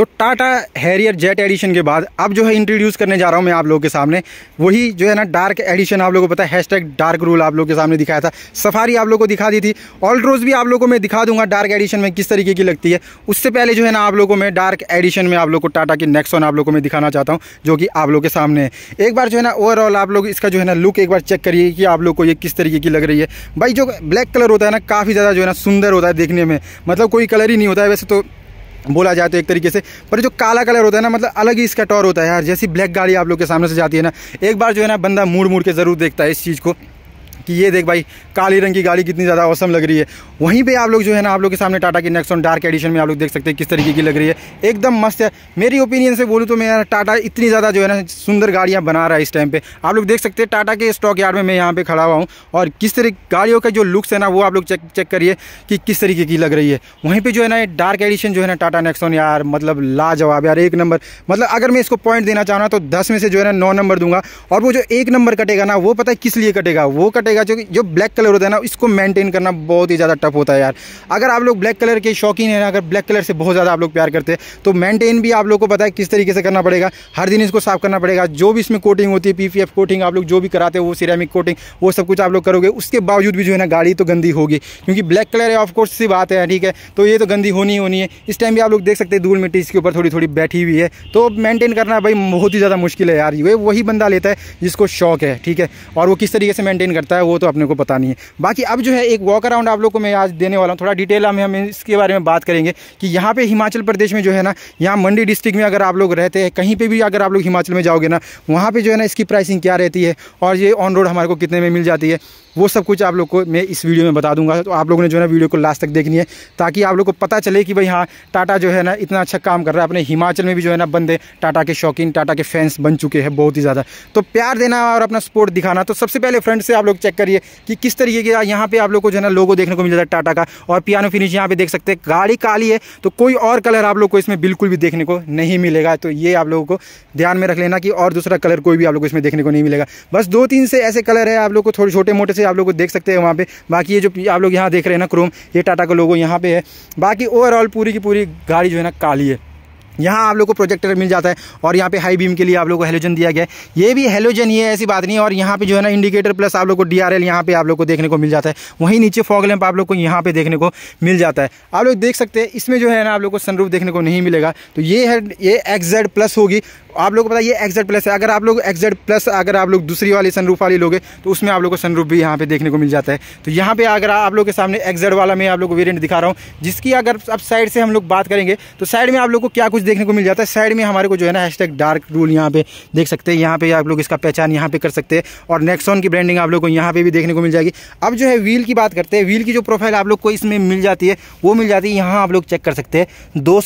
तो Tata Harrier jet addition के बाद अब जो है इंट्रोड्यूस करने जा रहा हूँ मैं आप लोगों के सामने वही जो है ना डार्क एडिशन आप लोगों को पता है हैशटैग डार्क रूल आप लोगों के सामने दिखाया था सफारी आप लोगों को दिखा दी थी ऑल्ट्रोज भी आप लोगों को मैं दिखा दूंगा डार्क एडिशन में किस तरीके की लगती है उससे पहले जो है ना आप लोगों को डार्क एडिशन में आप लोग को टाटा की नेक्सॉन आप लोग को मैं दिखाना चाहता हूँ जो कि आप लोग के सामने है एक बार जो है ना ओवरऑल आप लोग इसका जो है ना लुक एक बार चेक करिए कि आप लोग को ये किस तरीके की लग रही है भाई जो ब्लैक कलर होता है ना काफ़ी ज़्यादा जो है ना सुंदर होता है देखने में मतलब कोई कलर ही नहीं होता है वैसे तो बोला जाए तो एक तरीके से पर जो काला कलर होता है ना मतलब अलग ही इसका टॉर होता है यार जैसी ब्लैक गाड़ी आप लोग के सामने से जाती है ना एक बार जो है ना बंदा मुड़ मुड़ के ज़रूर देखता है इस चीज़ को कि ये देख भाई काली रंग की गाड़ी कितनी ज़्यादा औसम लग रही है वहीं पे आप लोग जो है ना आप लोग के सामने टाटा की नेक्सॉन डार्क एडिशन में आप लोग देख सकते हैं किस तरीके की लग रही है एकदम मस्त है मेरी ओपिनियन से बोलूँ तो मैं टाटा इतनी ज़्यादा जो है ना सुंदर गाड़ियाँ बना रहा है इस टाइम पर आप लोग देख सकते हैं टाटा के स्टॉक यार्ड में मैं यहाँ पर खड़ा हुआ हूँ और किस तरीके गाड़ियों का जो लुक्स है ना वो आप लोग चेक चेक करिए कि किस तरीके की लग रही है वहीं पर जो है ना डार्क एडिशन जो है ना टाटा नेक्सॉन यार मतलब लाजवाब यार एक नंबर मतलब अगर मैं इसको पॉइंट देना चाहूँ तो दस में से जो है ना नौ नंबर दूंगा और वो जो एक नंबर कटेगा ना वो पता है किस लिए कटेगा वो कटेगा रहेगा जो जो ब्लैक कलर होता है ना इसको मेंटेन करना बहुत ही ज़्यादा टफ होता है यार अगर आप लोग ब्लैक कलर के शौकीन हैं ना अगर ब्लैक कलर से बहुत ज़्यादा आप लोग प्यार करते हैं तो मेंटेन भी आप लोग को पता है किस तरीके से करना पड़ेगा हर दिन इसको साफ करना पड़ेगा जो भी इसमें कोटिंग होती है पी कोटिंग आप लोग जो भी कराते हो वो सिरेमिक कोटिंग वो सब कुछ आप लोग करोगे उसके बावजूद भी जो है ना गाड़ी तो गंदी होगी क्योंकि ब्लैक कलर है ऑफकोर्स सी बात है ठीक है तो ये तो गंदी होनी ही होनी है इस टाइम भी आप लोग देख सकते हैं धूल मिट्टी इसके ऊपर थोड़ी थोड़ी बैठी हुई है तो मेंटेन करना भाई बहुत ही ज़्यादा मुश्किल है यार ये वही बंदा लेता है जिसको शौक है ठीक है और वो किस तरीके से मेंटेन करता है है वो तो अपने को पता नहीं है बाकी अब जो है एक वॉक अराउंड आप लोग को मैं आज देने वाला हूँ थोड़ा डिटेल में हम इसके बारे में बात करेंगे कि यहाँ पे हिमाचल प्रदेश में जो है ना यहाँ मंडी डिस्ट्रिक्ट में अगर आप लोग रहते हैं कहीं पर भी अगर आप लोग हिमाचल में जाओगे ना वहाँ पर जो है ना इसकी प्राइसिंग क्या रहती है और ये ऑन रोड हमारे को कितने में मिल जाती है वो सब कुछ आप लोग को मैं इस वीडियो में बता दूंगा तो आप लोगों ने जो है ना वीडियो को लास्ट तक देखनी है ताकि आप लोग को पता चले कि भाई हाँ टाटा जो है ना इतना अच्छा काम कर रहा है अपने हिमाचल में भी जो है ना बंदे टाटा के शौकीन टाटा के फैंस बन चुके हैं बहुत ही ज़्यादा तो प्यार देना और अपना सपोर्ट दिखाना तो सबसे पहले फ्रेंड से आप लोग चेक करिए कि किस तरीके के यहाँ पर आप लोग को जो है ना लोगो देखने को मिल जाता है टाटा का और पियानो फिनिश यहाँ पर देख सकते हैं गाड़ी काली है तो कोई और कलर आप लोग को इसमें बिल्कुल भी देखने को नहीं मिलेगा तो ये आप लोगों को ध्यान में रख लेना कि और दूसरा कलर कोई भी आप लोग को इसमें देखने को नहीं मिलेगा बस दो तीन से ऐसे कलर है आप लोग को थोड़े छोटे मोटे से आप लोग को देख सकते हैं वहाँ पे बाकी ये जो आप लोग यहाँ देख रहे हैं ना क्रोम ये टाटा का लोगो यहाँ पे है बाकी ओवरऑल पूरी की पूरी गाड़ी जो है ना काली है यहाँ आप लोग को प्रोजेक्टर मिल जाता है और यहाँ पे हाई बीम के लिए आप लोग को हेलोजन दिया गया है ये भी हेलोजन ये ऐसी बात नहीं और यहाँ पे जो है ना इंडिकेटर प्लस आप लोग को डी आर एल यहाँ पे आप लोग को देखने को मिल जाता है वहीं नीचे फॉग लैंप आप लोग को यहाँ पे देखने को मिल जाता है आप लोग देख सकते हैं इसमें जो है ना आप लोग को सनरूफ देखने को नहीं मिलेगा तो ये है ये एक्जेड प्लस होगी आप लोग को पता ये एक्जेड प्लस है अगर आप लोग एक्जेड प्लस अगर आप लोग दूसरी वाली सनरूफ वाली लोगे तो उसमें आप लोग को सनरूफ भी यहाँ पे देखने को मिल जाता है तो यहाँ पे अगर आप लोग के सामने एक्जेड वाला मैं आप लोग को वेरियंट दिखा रहा हूँ जिसकी अगर अब साइड से हम लोग बात करेंगे तो साइड में आप लोग को क्या कुछ देखने को मिल जाता है साइड में हमारे को जो है ना टैग डार्क रूल यहाँ पे देख सकते हैं यहाँ पे आप लोग इसका पहचान यहाँ पे कर सकते हैं और नेक्सॉन की ब्रांडिंग आप लोग को यहाँ पे भी देखने को मिल जाएगी अब जो है व्हील की बात करते हैं व्हील की जो प्रोफाइल आप लोग को इसमें मिल जाती है वो मिल जाती है यहाँ आप लोग चेक कर सकते हैं दो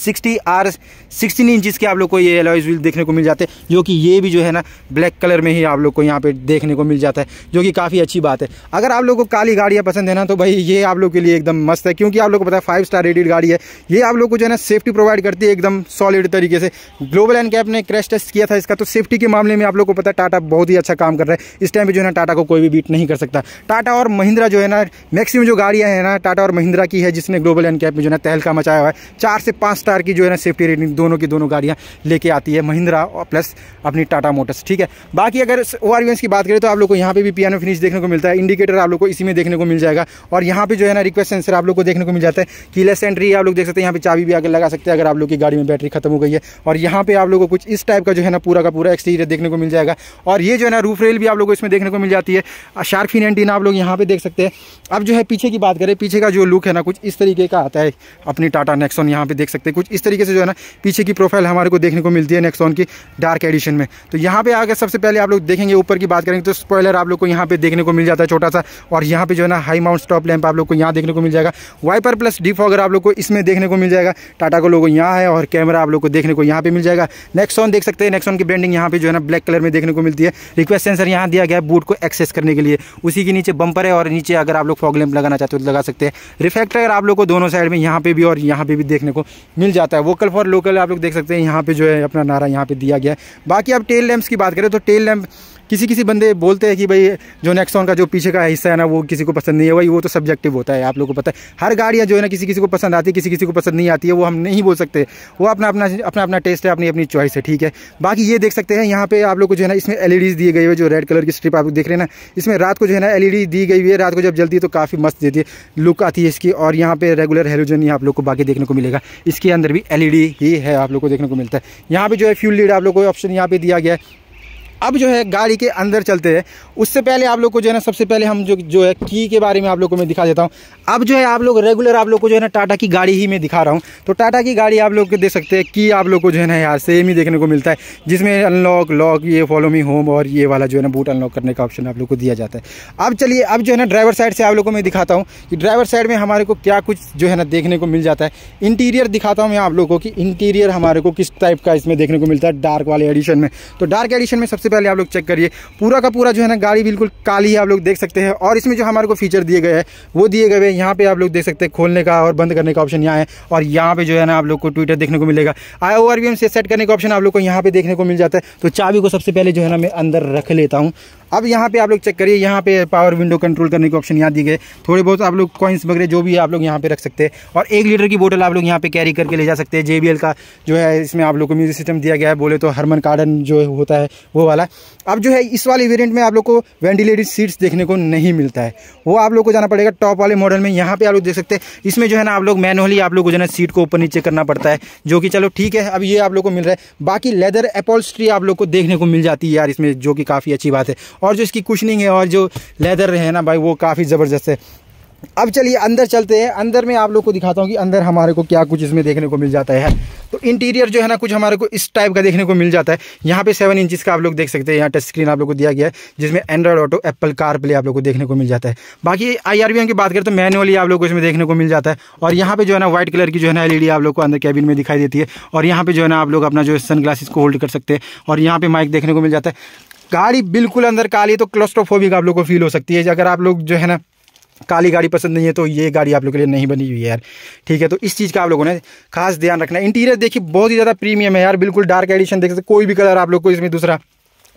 सिक्सटी आर सिक्सटीन इंचज़ के आप लोग को ये एलॉयज़ व्हील देखने को मिल जाते हैं जो कि ये भी जो है ना ब्लैक कलर में ही आप लोग को यहाँ पे देखने को मिल जाता है जो कि काफ़ी अच्छी बात है अगर आप लोग को काली गाड़ियाँ पसंद है ना तो भाई ये आप लोग के लिए एकदम मस्त है क्योंकि आप लोग को पता है फाइव स्टार रेटेड गाड़ी है ये आप लोग को जो है ना सेफ्टी प्रोवाइड करती है एकदम सॉलिड तरीके से ग्लोबल एंड कैप ने क्रैश टेस्ट किया था इसका तो सेफ्टी के मामले में आप लोग को पता है टाटा बहुत ही अच्छा काम कर रहा है इस टाइम पर जो है ना टाटा को कोई भी बीट नहीं कर सकता टाटा और महिंद्रा जो है ना मैक्सिमम जो गाड़ियाँ हैं ना टाटा और महिंद्रा की है जिसने ग्लोबल एंड कैप में जो है ना तहलका मचाया हुआ है चार से पाँच स्टार की जो है ना सेफ्टी रेटिंग दोनों की दोनों गाड़ियाँ लेके आती है महिंद्रा प्लस अपनी टाटा मोटर्स ठीक है बाकी अगर ओ की बात करें तो आप लोग को यहाँ पे भी पियानो फिनिश देखने को मिलता है इंडिकेटर आप लोग को इसी में देखने को मिल जाएगा और यहाँ पे जो है ना रिक्वेस्ट सेंसर आप लोग को देखने को मिल जाता है कीलेस एंट्री आप लोग देख सकते हैं यहाँ पे चाबी भी आगे लगा सकते हैं अगर आप लोग की गाड़ी में बैटरी खत्म हो गई है और यहाँ पे आप लोग को कुछ इस टाइप का जो है ना पूरा का पूरा एक्सटीरियर देखने को मिल जाएगा और ये जो है ना रूफ रेल भी आप लोग को इसमें देखने को मिल जाती है फिन एंटीन आप लोग यहाँ पे देख सकते हैं अब जो है पीछे की बात करें पीछे का जो लुक है ना कुछ इस तरीके का आता है अपनी टाटा नेक्सोन यहाँ पे देख सकते सकते हैं कुछ इस तरीके से जो है ना पीछे की प्रोफाइल हमारे को देखने को मिलती है नेक्सॉन की डार्क एडिशन में तो यहाँ पे आगे सबसे पहले आप लोग देखेंगे ऊपर की बात करेंगे तो स्पॉयलर आप लोग को यहाँ पे देखने को मिल जाता है छोटा सा और यहाँ पे जो है ना हाई माउंट स्टॉप लैंप आप लोग को यहाँ देखने को मिल जाएगा वाइपर प्लस डी फॉगर आप लोग को इसमें देखने को मिल जाएगा टाटा को लोगों यहाँ है और कैमरा आप लोग को देखने को यहाँ पे मिल जाएगा नेक्सॉन देख सकते हैं नेक्सॉन की ब्रांडिंग यहाँ पे जो है ना ब्लैक कलर में देखने को मिलती है रिक्वेस्ट सेंसर यहाँ दिया गया है बूट को एक्सेस करने के लिए उसी के नीचे बंपर है और नीचे अगर आप लोग फॉग लैंप लगाना चाहते हो तो लगा सकते हैं रिफ्लेक्टर आप लोग को दोनों साइड में यहाँ पे भी और यहाँ पे भी देखने को मिल जाता है वोकल फॉर लोकल आप लोग देख सकते हैं यहाँ पे जो है अपना नारा यहाँ पे दिया गया है बाकी आप टेल लैम्प्स की बात करें तो टेल लैम्प किसी किसी बंदे बोलते हैं कि भाई जो नेक्सॉन का जो पीछे का हिस्सा है ना वो किसी को पसंद नहीं है भाई वो तो सब्जेक्टिव होता है आप लोगों को पता है हर गाड़ियाँ जो है ना किसी किसी को पसंद आती है किसी किसी को पसंद नहीं आती है वो हम नहीं बोल सकते वो अपना अपना अपना अपना टेस्ट है अपनी अपनी चॉइस है ठीक है बाकी ये देख सकते हैं यहाँ पे आप लोग को जो है ना इसमें एल दी गई है जो रेड कलर की स्ट्रिप आप देख रहे हैं ना इसमें रात को जो है ना एल e दी गई हुई है रात को जब जलती है तो काफ़ी मस्त देती है लुक आती है इसकी और यहाँ पे रेगुलर हेलोजन ही आप लोग को बाकी देखने को मिलेगा इसके अंदर भी एल e ही है आप लोग को देखने को मिलता है यहाँ पर जो है फ्यूल लीड आप लोग को ऑप्शन यहाँ पे दिया गया है अब जो है गाड़ी के अंदर चलते हैं उससे पहले आप लोग को जो है ना सबसे पहले हम जो जो है की के बारे में आप लोग को मैं दिखा देता हूँ अब जो है आप लोग रेगुलर आप लोग को जो है ना टाटा की गाड़ी ही मैं दिखा रहा हूँ तो टाटा की गाड़ी आप लोग को देख सकते हैं की आप लोग को जो है ना यहाँ सेम ही देखने को मिलता है जिसमें अनलॉक लॉक ये फॉलो मी होम और ये वाला जो है ना बूट अनलॉक करने का ऑप्शन आप लोग को दिया जाता है अब चलिए अब जो है ना ड्राइवर साइड से आप लोग को मैं दिखाता हूँ कि ड्राइवर साइड में हमारे को क्या कुछ जो है ना देखने को मिल जाता है इंटीरियर दिखाता हूँ मैं आप लोग को कि इंटीरियर हमारे को किस टाइप का इसमें देखने को मिलता है डार्क वाले एडिशन में तो डार्क एडिशन में सबसे पहले आप लोग चेक करिए पूरा का पूरा जो है ना गाड़ी बिल्कुल काली है आप लोग देख सकते हैं और इसमें जो हमारे को फीचर दिए गए हैं वो दिए गए हैं यहाँ पे आप लोग देख सकते हैं खोलने का और बंद करने का ऑप्शन यहाँ है और यहाँ पे जो है ना आप लोग को ट्विटर देखने को मिलेगा आई ओ से सेट करने का ऑप्शन आप लोग को यहाँ पे देखने को मिल जाता है तो चाबी को सबसे पहले जो है ना मैं अंदर रख लेता हूँ अब यहाँ पे आप लोग चेक करिए यहाँ पे पावर विंडो कंट्रोल करने के ऑप्शन यहाँ दिए गए थोड़े बहुत आप लोग कॉइन्स वगैरह जो भी है आप लोग यहाँ पे रख सकते हैं और एक लीटर की बोतल आप लोग यहाँ पे कैरी करके ले जा सकते हैं जे का जो है इसमें आप लोग को म्यूजिक सिस्टम दिया गया है बोले तो हरमन कार्डन जो होता है वो वाला अब जो है इस वाले वेरियंट में आप लोग को वेंटिलेटेड सीट्स देखने को नहीं मिलता है वो आप लोग को जाना पड़ेगा टॉप वाले मॉडल में यहाँ पे आप लोग देख सकते हैं इसमें जो है ना आप लोग मैनुअली आप लोग को जो है सीट को ऊपर नीचे करना पड़ता है जो कि चलो ठीक है अब ये आप लोग को मिल रहा है बाकी लेदर एपोल्स्ट्री आप लोग को देखने को मिल जाती है यार इसमें जो कि काफ़ी अच्छी बात है और जो इसकी कुशनिंग है और जो लेदर है ना भाई वो काफ़ी ज़बरदस्त है अब चलिए अंदर चलते हैं अंदर में आप लोग को दिखाता हूँ कि अंदर हमारे को क्या कुछ इसमें देखने को मिल जाता है तो इंटीरियर जो है ना कुछ हमारे को इस टाइप का देखने को मिल जाता है यहाँ पे सेवन इंचज़ का आप लोग देख सकते हैं यहाँ टच स्क्रीन आप लोग को दिया गया है जिसमें Android Auto Apple CarPlay आप लोग को देखने को मिल जाता है बाकी आई आर की बात करें तो मैनुअली आप लोग को इसमें देखने को मिल जाता है और यहाँ पे जो है ना व्हाइट कलर की जो है ना एल e आप लोग को अंदर कैबिन में दिखाई देती है और यहाँ पर जो है ना आप लोग अपना जो सन को होल्ड कर सकते हैं और यहाँ पर माइक देखने को मिल जाता है गाड़ी बिल्कुल अंदर काली है तो क्लोस्ट्रोफोबिक आप लोग को फील हो सकती है अगर आप लोग जो है ना काली गाड़ी पसंद नहीं है तो ये गाड़ी आप लोग के लिए नहीं बनी हुई है यार ठीक है तो इस चीज़ का आप लोगों ने खास ध्यान रखना है इंटीरियर देखिए बहुत ही ज़्यादा प्रीमियम है यार बिल्कुल डार्क एडिशन देख सकते कोई भी कलर आप लोग को इसमें दूसरा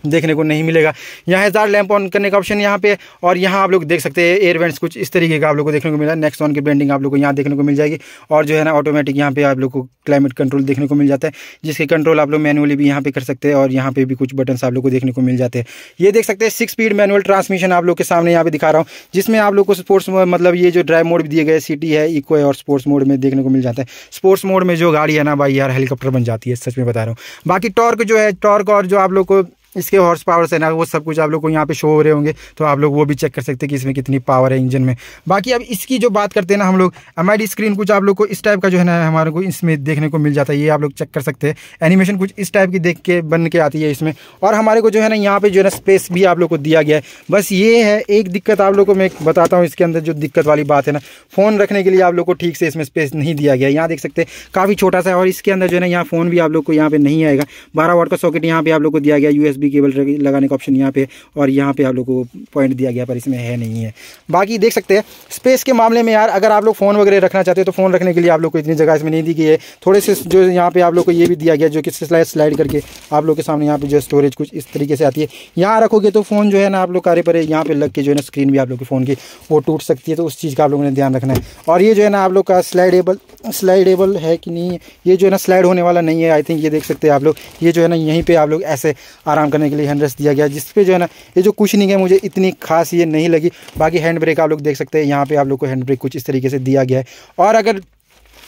देखने को नहीं मिलेगा यहाँ हजार लैंप ऑन करने का ऑप्शन यहाँ पे और यहाँ आप लोग देख सकते हैं एयर वेंट्स कुछ इस तरीके का आप लोग को देखने को मिला नेक्स्ट ऑन की ब्रांडिंग आप लोग को यहाँ देखने को मिल जाएगी और जो है ना ऑटोमेटिक यहाँ पे आप लोग को क्लाइमेट कंट्रोल देखने को मिल जाता है जिसके कंट्रोल आप लोग मैनुअली भी यहाँ पे कर सकते हैं और यहाँ पे भी कुछ बटन आप लोग को देखने को मिल जाते हैं ये देख सकते हैं सिक्स स्पीड मैनुअल ट्रांसमिशन आप लोग के सामने यहाँ पे दिखा रहा हूँ जिसमें आप लोग को स्पोर्ट्स मतलब ये जो ड्राइव मोड दिए गए सिटी है इको है और स्पोर्ट्स मोड में देखने को मिल जाता है स्पोर्ट्स मोड में जो गाड़ी है ना भाई यार हेलीकॉप्टर बन जाती है सच में बता रहा हूँ बाकी टॉर्क जो है टॉर्क और जो आप लोग को इसके हॉर्स पावर से ना वो सब कुछ आप लोग को यहाँ पे शो हो रहे होंगे तो आप लोग वो भी चेक कर सकते हैं कि इसमें कितनी पावर है इंजन में बाकी अब इसकी जो बात करते हैं ना हम लोग एम स्क्रीन कुछ आप लोग को इस टाइप का जो है ना हमारे को इसमें देखने को मिल जाता है ये आप लोग चेक कर सकते हैं एनिमेशन कुछ इस टाइप की देख के बन के आती है इसमें और हमारे को जो है ना यहाँ पर जो है ना स्पेस भी आप लोग को दिया गया है बस ये है एक दिक्कत आप लोग को मैं बताता हूँ इसके अंदर जो दिक्कत वाली बात है ना फ़ोन रखने के लिए आप लोग को ठीक से इसमें स्पेस नहीं दिया गया यहाँ देख सकते हैं काफ़ी छोटा सा है और इसके अंदर जो है ना यहाँ फ़ोन भी आप लोग को यहाँ पर नहीं आएगा बारह वाट का सॉकेट यहाँ पर आप लोग को दिया गया यू भी केबल लगाने का ऑप्शन यहाँ पे और यहाँ पे आप लोग को पॉइंट दिया गया पर इसमें है नहीं है बाकी देख सकते हैं स्पेस के मामले में यार अगर आप लोग फ़ोन वगैरह रखना चाहते हैं तो फ़ोन रखने के लिए आप लोग को इतनी जगह इसमें नहीं दी गई है थोड़े से जो यहाँ पे आप लोग को ये भी दिया गया जो कि स्लाइड स्लाइड करके आप लोग के सामने यहाँ पे जो स्टोरेज कुछ इस तरीके से आती है यहाँ रखोगे तो फ़ोन जो है ना आप लोग कार्य पर यहाँ पे लग के जो है ना स्क्रीन भी आप लोग के फ़ोन की वो टूट सकती है तो उस चीज़ का आप लोगों ने ध्यान रखना है और ये जो है ना आप लोग का स्लाइडेबल स्लाइडेबल है कि नहीं ये जो है ना स्लाइड होने वाला नहीं है आई थिंक ये देख सकते हैं आप लोग ये जो है ना यहीं पर आप लोग ऐसे आराम काम करने के लिए हैंड रेस्ट दिया गया जिस पे जो है ना ये जो कुछ नहीं है मुझे इतनी खास ये नहीं लगी बाकी हैंड ब्रेक आप लोग देख सकते हैं यहाँ पे आप लोग को हैंड ब्रेक कुछ इस तरीके से दिया गया है और अगर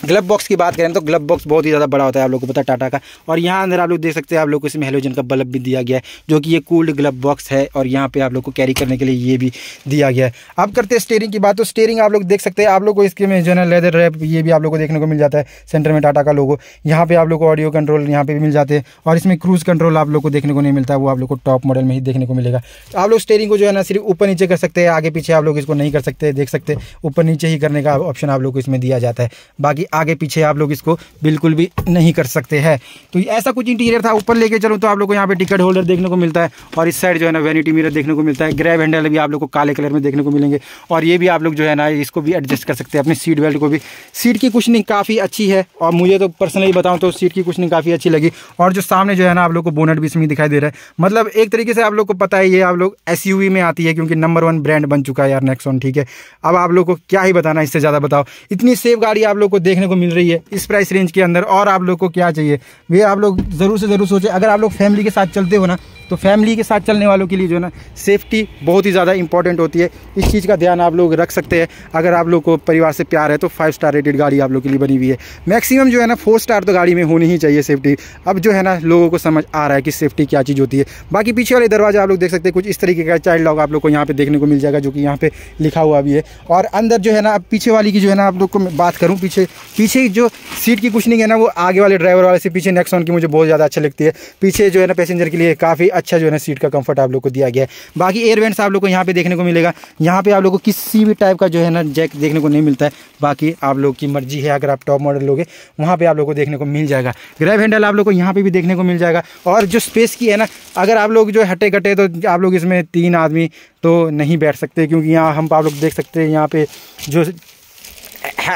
ग्लब बॉक्स की बात करें तो ग्लब बॉक्स बहुत ही ज़्यादा बड़ा होता है आप लोगों को पता टाटा का और यहाँ अंदर आप लोग देख सकते हैं आप लोग को इसमें हेलोजन का बल्ब भी दिया गया है जो कि ये कूल्ड ग्लब बॉक्स है और यहाँ पे आप लोग को कैरी करने के लिए ये भी दिया गया है अब करते हैं स्टेयरिंग की बात तो स्टेयरिंग आप लोग देख सकते हैं आप लोग को इसके में जो है लेदर रैप ये भी आप लोग को देखने को मिल जाता है सेंटर में टाटा का लोगो यहाँ पर आप लोग को ऑडियो कंट्रोल यहाँ पर भी मिल जाते हैं और इसमें क्रूज़ कंट्रोल आप लोग को देखने को नहीं मिलता वो आप लोग को टॉप मॉडल में ही देखने को मिलेगा आप लोग स्टेयरिंग को जो है ना सिर्फ ऊपर नीचे कर सकते हैं आगे पीछे आप लोग इसको नहीं कर सकते देख सकते ऊपर नीचे ही करने का ऑप्शन आप लोग को इसमें दिया जाता है बाकी आगे पीछे आप लोग इसको बिल्कुल भी नहीं कर सकते हैं तो ऐसा कुछ इंटीरियर था ऊपर लेके चलूँ तो आप लोग को यहाँ पे टिकट होल्डर देखने को मिलता है और इस साइड जो है ना वेनिटी मिरर देखने को मिलता है ग्रैब हैंडल भी आप लोग को काले कलर में देखने को मिलेंगे और ये भी आप लोग जो है ना इसको भी एडजस्ट कर सकते हैं अपनी सीट बेल्ट को भी सीट की कुशनिंग काफ़ी अच्छी है और मुझे तो पर्सनली बताऊँ तो सीट की कुशनिंग काफ़ी अच्छी लगी और जो सामने जो है ना आप लोग को बोनट भी इसमें दिखाई दे रहा है मतलब एक तरीके से आप लोग को पता है ये आप लोग एस में आती है क्योंकि नंबर वन ब्रांड बन चुका है यार नेक्सॉन ठीक है अब आप लोग को क्या ही बताना इससे ज़्यादा बताओ इतनी सेफ गाड़ी आप लोग को देख देखने को मिल रही है इस प्राइस रेंज के अंदर और आप लोग को क्या चाहिए भैया आप लोग ज़रूर से ज़रूर सोचे अगर आप लोग फैमिली के साथ चलते हो ना तो फैमिली के साथ चलने वालों के लिए जो है ना सेफ्टी बहुत ही ज़्यादा इंपॉर्टेंट होती है इस चीज़ का ध्यान आप लोग रख सकते हैं अगर आप लोग को परिवार से प्यार है तो फाइव स्टार रेटेड गाड़ी आप लोग के लिए बनी हुई है मैक्सिमम जो है ना फोर स्टार तो गाड़ी में होनी ही चाहिए सेफ्टी अब जो है ना लोगों को समझ आ रहा है कि सेफ्टी क्या चीज़ होती है बाकी पीछे वाले दरवाजे आप लोग देख सकते हैं कुछ इस तरीके का चाइल्ड लॉग आप लोग को यहाँ पे देखने को मिल जाएगा जो कि यहाँ पे लिखा हुआ भी है और अंदर जो है ना पीछे वाली की जो है ना आप लोग को बात करूँ पीछे पीछे जो सीट की कुछ नहीं है ना वो आगे वाले ड्राइवर वाले से पीछे नेक्सॉन की मुझे बहुत ज़्यादा अच्छी लगती है पीछे जो है ना पैसेंजर के लिए काफ़ी अच्छा जो है ना सीट का कंफर्ट आप लोग को दिया गया है बाकी एयर वेंट्स आप लोग को यहाँ पे देखने को मिलेगा यहाँ पे आप लोग को किसी भी टाइप का जो है ना जैक देखने को नहीं मिलता है बाकी आप लोग की मर्जी है अगर आप टॉप मॉडल लोगे वहाँ पर आप लोग को देखने को मिल जाएगा ग्रैब हैंडल आप लोग को यहाँ पर भी देखने को मिल जाएगा और जो स्पेस की है ना अगर आप लोग जो हटे कटे तो आप लोग इसमें तीन आदमी तो नहीं बैठ सकते क्योंकि यहाँ हम आप लोग देख सकते हैं यहाँ पे जो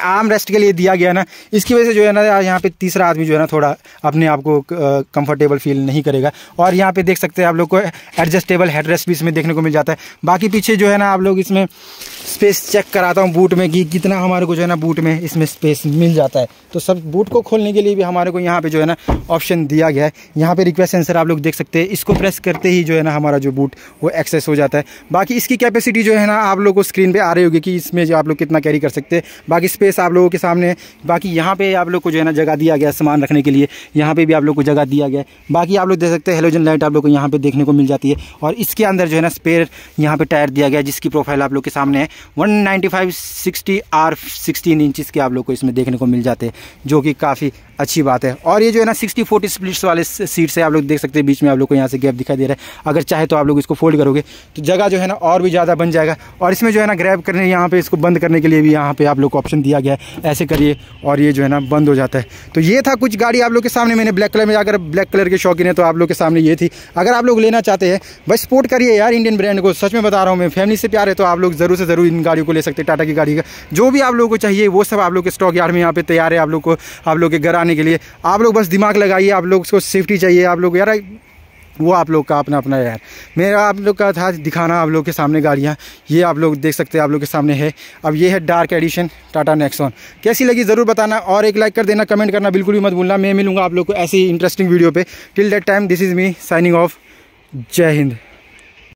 आम रेस्ट के लिए दिया गया ना इसकी वजह से जो है ना यहाँ पे तीसरा आदमी जो है ना थोड़ा अपने आप को कंफर्टेबल फील नहीं करेगा और यहाँ पे देख सकते हैं आप लोग को एडजस्टेबल हेड रेस्ट भी इसमें देखने को मिल जाता है बाकी पीछे जो है ना आप लोग इसमें स्पेस चेक कराता हूँ बूट में कि कितना हमारे को जो है ना बूट में इसमें स्पेस मिल जाता है तो सब बूट को खोलने के लिए भी हमारे को यहाँ पे जो है ना ऑप्शन दिया गया है यहाँ पे रिक्वेस्ट सेंसर आप लोग देख सकते हैं इसको प्रेस करते ही जो है ना हमारा जो बूट वो एक्सेस हो जाता है बाकी इसकी कैपेसिटी जो है ना आप लोग को स्क्रीन पर आ रही होगी कि इसमें जो आप लोग कितना कैरी कर सकते हैं बाकी स्पेस आप लोगों के सामने बाकी यहाँ पर आप लोग को जो है ना जगह दिया गया सामान रखने के लिए यहाँ पर भी आप लोग को जगह दिया गया बाकी आप लोग देख सकते हैं हेलोजन लाइट आप लोग को यहाँ पर देखने को मिल जाती है और इसके अंदर जो है ना स्पेयर यहाँ पर टायर दिया गया जिसकी प्रोफाइल आप लोग के सामने है one ninety five sixty R sixteen inches के आप लोग को इसमें देखने को मिल जाते हैं जो कि काफ़ी अच्छी बात है और ये जो है ना सिक्सटी फोर्टी स्प्लिट्स वाले सीट्स है आप लोग देख सकते हैं बीच में आप लोग को यहाँ से गैप दिखाई दे रहा है अगर चाहे तो आप लोग इसको फोल्ड करोगे तो जगह जो है ना और भी ज़्यादा बन जाएगा और इसमें जो है ना ग्रैब करने यहाँ पे इसको बंद करने के लिए भी यहाँ पे आप लोग को ऑप्शन दिया गया है ऐसे करिए और ये जो है ना बंद हो जाता है तो ये था कुछ गाड़ी आप लोग के सामने मैंने ब्लैक कलर में अगर ब्लैक कलर के शौकीन है तो आप लोग के सामने ये थी अगर आप लोग लेना चाहते हैं बस सपोर्ट करिए यार इंडियन ब्रांड को सच में बता रहा हूँ मैं फैमिली से प्यार है तो आप लोग ज़रूर से ज़रूर इन गाड़ियों को ले सकते हैं टाटा की गाड़ी का जो भी आप लोग को चाहिए वो सब आप लोग के स्टॉक यार्ड में यहाँ पे तैयार है आप लोग को आप लोग के घर चलाने के लिए आप लोग बस दिमाग लगाइए आप लोग उसको सेफ्टी चाहिए आप लोग यार वो आप लोग का अपना अपना यार मेरा आप लोग का था दिखाना आप लोग के सामने गाड़ियाँ ये आप लोग देख सकते हैं आप लोग के सामने है अब ये है डार्क एडिशन टाटा नेक्सॉन कैसी लगी ज़रूर बताना और एक लाइक कर देना कमेंट करना बिल्कुल भी मत भूलना मैं मिलूंगा आप लोग को ऐसी इंटरेस्टिंग वीडियो पे till that time this is me signing off जय हिंद